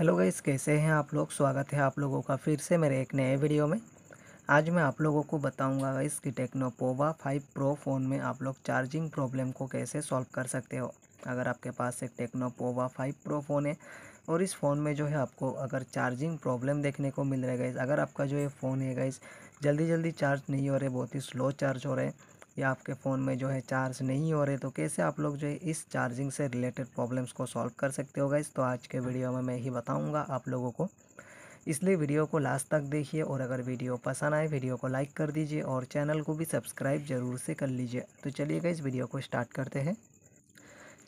hello guys कैसे हैं आप लोग स्वागत है आप लोगों का फिर से मेरे एक नए वीडियो में आज मैं आप लोगों को बताऊंगा गाइस कि टेक्नोपोवा 5 प्रो फ़ोन में आप लोग चार्जिंग प्रॉब्लम को कैसे सॉल्व कर सकते हो अगर आपके पास एक टेक्नोपोवा 5 प्रो फ़ोन है और इस फ़ोन में जो है आपको अगर चार्जिंग प्रॉब्लम देखने को मिल रहा है गाइस अगर आपका जो ये फ़ोन है गाइस जल्दी जल्दी चार्ज नहीं हो रहे बहुत ही स्लो चार्ज हो रहे या आपके फ़ोन में जो है चार्ज नहीं हो रहे तो कैसे आप लोग जो है इस चार्जिंग से रिलेटेड प्रॉब्लम्स को सॉल्व कर सकते हो गाइस तो आज के वीडियो में मैं ही बताऊँगा आप लोगों को इसलिए वीडियो को लास्ट तक देखिए और अगर वीडियो पसंद आए वीडियो को लाइक कर दीजिए और चैनल को भी सब्सक्राइब ज़रूर से कर लीजिए तो चलिए गाइस वीडियो को स्टार्ट करते हैं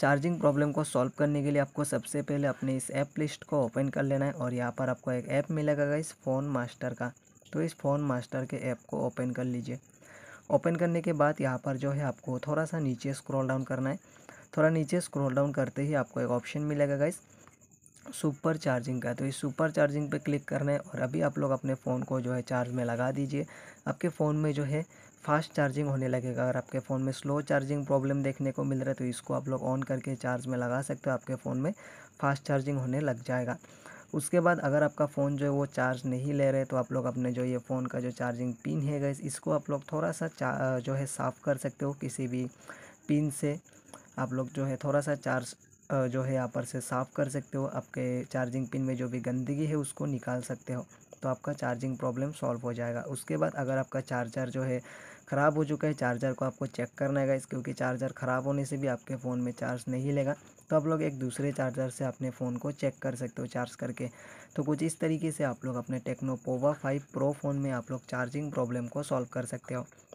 चार्जिंग प्रॉब्लम को सॉल्व करने के लिए आपको सबसे पहले अपने इस ऐप लिस्ट को ओपन कर लेना है और यहाँ पर आपको एक ऐप मिलेगा इस फ़ोन मास्टर का तो इस फ़ोन मास्टर के ऐप को ओपन कर लीजिए ओपन करने के बाद यहाँ पर जो है आपको थोड़ा सा नीचे स्क्रॉल डाउन करना है थोड़ा नीचे स्क्रॉल डाउन करते ही आपको एक ऑप्शन मिलेगा गाइस सुपर चार्जिंग का तो इस सुपर चार्जिंग पे क्लिक करना है और अभी आप लोग अपने फ़ोन को जो है चार्ज में लगा दीजिए आपके फ़ोन में जो है फास्ट चार्जिंग होने लगेगा अगर आपके फ़ोन में स्लो चार्जिंग प्रॉब्लम देखने को मिल रहा है तो इसको आप लोग ऑन करके चार्ज में लगा सकते हो आपके फ़ोन में फास्ट चार्जिंग होने लग जाएगा उसके बाद अगर आपका फ़ोन जो है वो चार्ज नहीं ले रहे तो आप लोग अपने जो ये फ़ोन का जो चार्जिंग पिन है गैस इसको आप लोग थोड़ा सा जो है साफ़ कर सकते हो किसी भी पिन से आप लोग जो है थोड़ा सा चार्ज जो है यहाँ पर से साफ़ कर सकते हो आपके चार्जिंग पिन में जो भी गंदगी है उसको निकाल सकते हो तो आपका चार्जिंग प्रॉब्लम सॉल्व हो जाएगा उसके बाद अगर आपका चार्जर जो है ख़राब हो चुका है चार्जर को आपको चेक करना है इस क्योंकि चार्जर ख़राब होने से भी आपके फ़ोन में चार्ज नहीं लेगा तो आप लोग एक दूसरे चार्जर से अपने फ़ोन को चेक कर सकते हो चार्ज करके तो कुछ इस तरीके से आप लोग अपने Tecno Pova five pro phone में आप लोग चार्जिंग प्रॉब्लम को सॉल्व कर सकते हो